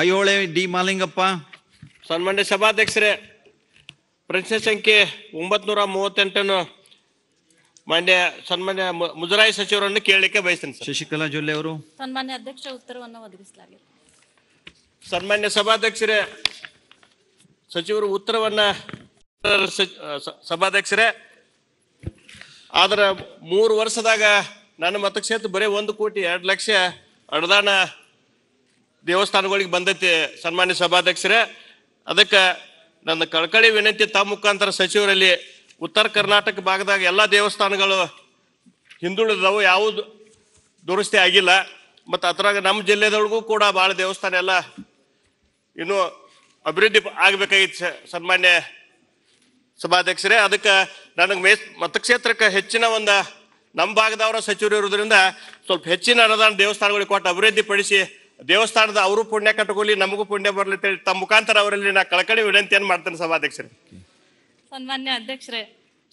ಅಯ್ಯೋಳೆ D Malingappa ಸನ್ಮಾನ್ಯ ಸಭಾಧ್ಯಕ್ಷರೇ ಪ್ರಶ್ನೆ ಸಂಖ್ಯೆ ಒಂಬತ್ನೂರ ಮೂವತ್ತೆಂಟನ್ನು ಮಾನ್ಯ ಸನ್ಮಾನ್ಯ ಮುಜರಾಯಿ ಸಚಿವರನ್ನು ಕೇಳಲಿಕ್ಕೆ ಬಯಸ್ತೇನೆ ಶಶಿಕಲಾ ಜೊಲ್ಲೆ ಅವರು ಸನ್ಮಾನ್ಯ ಅಧ್ಯಕ್ಷ ಉತ್ತರವನ್ನು ಒದಗಿಸಲಾಗಿದೆ ಸನ್ಮಾನ್ಯ ಸಭಾಧ್ಯಕ್ಷರೇ ಸಚಿವರು ಉತ್ತರವನ್ನ ಸಭಾಧ್ಯಕ್ಷರೇ ಆದ್ರ ಮೂರು ವರ್ಷದಾಗ ನನ್ನ ಮತಕ್ಷೇತ್ರ ಬರೀ ಒಂದು ಕೋಟಿ ಎರಡು ಲಕ್ಷ ಅನುದಾನ ದೇವಸ್ಥಾನಗಳಿಗೆ ಬಂದೈತಿ ಸನ್ಮಾನ್ಯ ಸಭಾಧ್ಯಕ್ಷರೇ ಅದಕ್ಕೆ ನನ್ನ ಕಳಕಳಿ ವಿನಂತಿ ತಮ್ಮ ಮುಖಾಂತರ ಸಚಿವರಲ್ಲಿ ಉತ್ತರ ಕರ್ನಾಟಕ ಭಾಗದಾಗ ಎಲ್ಲ ದೇವಸ್ಥಾನಗಳು ಹಿಂದುಳಿದವು ಯಾವುದು ದುರಸ್ತಿ ಆಗಿಲ್ಲ ಮತ್ತು ಅದ್ರಾಗ ನಮ್ಮ ಜಿಲ್ಲೆದೊಳಗೂ ಕೂಡ ಭಾಳ ದೇವಸ್ಥಾನ ಎಲ್ಲ ಇನ್ನೂ ಅಭಿವೃದ್ಧಿ ಆಗಬೇಕಾಗಿತ್ತು ಸನ್ಮಾನ್ಯ ಸಭಾಧ್ಯಕ್ಷರೇ ಅದಕ್ಕೆ ನನಗೆ ಮೇ ಮತಕ್ಷೇತ್ರಕ್ಕೆ ಹೆಚ್ಚಿನ ಒಂದು ನಮ್ಮ ಭಾಗದವರ ಸಚಿವರು ಇರೋದ್ರಿಂದ ಸ್ವಲ್ಪ ಹೆಚ್ಚಿನ ಅನುದಾನ ದೇವಸ್ಥಾನಗಳಿಗೆ ಕೊಟ್ಟು ಅಭಿವೃದ್ಧಿ ಪಡಿಸಿ ದೇವಸ್ಥಾನದ ಅವರು ಪುಣ್ಯ ಕಟ್ಟಗೋಲಿ ನಮಗೂ ಪುಣ್ಯ ಬರಲಿ ಅಂತೇಳಿ ತಮ್ಮ ಮುಖಾಂತರ ಅವರಲ್ಲಿ ನಾ ಕಳಕಳಿ ವಿನಂತಿಯನ್ನು ಮಾಡ್ತೇನೆ ಸಭಾಧ್ಯಕ್ಷರೇ ಸನ್ಮಾನ್ಯ ಅಧ್ಯಕ್ಷರೇ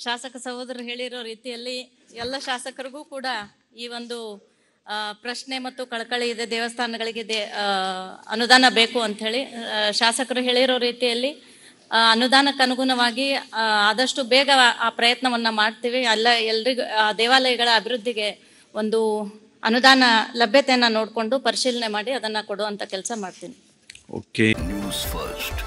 ಶಾಸಕ ಸಹೋದರರು ಹೇಳಿರೋ ರೀತಿಯಲ್ಲಿ ಎಲ್ಲ ಶಾಸಕರಿಗೂ ಕೂಡ ಈ ಒಂದು ಪ್ರಶ್ನೆ ಮತ್ತು ಕಳಕಳಿ ಇದೆ ದೇವಸ್ಥಾನಗಳಿಗೆ ದೇ ಅನುದಾನ ಬೇಕು ಅಂಥೇಳಿ ಶಾಸಕರು ಹೇಳಿರೋ ರೀತಿಯಲ್ಲಿ ಅನುದಾನಕ್ಕನುಗುಣವಾಗಿ ಆದಷ್ಟು ಬೇಗ ಆ ಪ್ರಯತ್ನವನ್ನು ಮಾಡ್ತೀವಿ ಅಲ್ಲ ಎಲ್ರಿಗೂ ದೇವಾಲಯಗಳ ಅಭಿವೃದ್ಧಿಗೆ ಒಂದು ಅನುದಾನ ಲಭ್ಯತೆಯನ್ನ ನೋಡಿಕೊಂಡು ಪರಿಶೀಲನೆ ಮಾಡಿ ಅದನ್ನ ಕೊಡುವಂತ ಕೆಲಸ ಮಾಡ್ತೀನಿ ಓಕೆ ಫಸ್ಟ್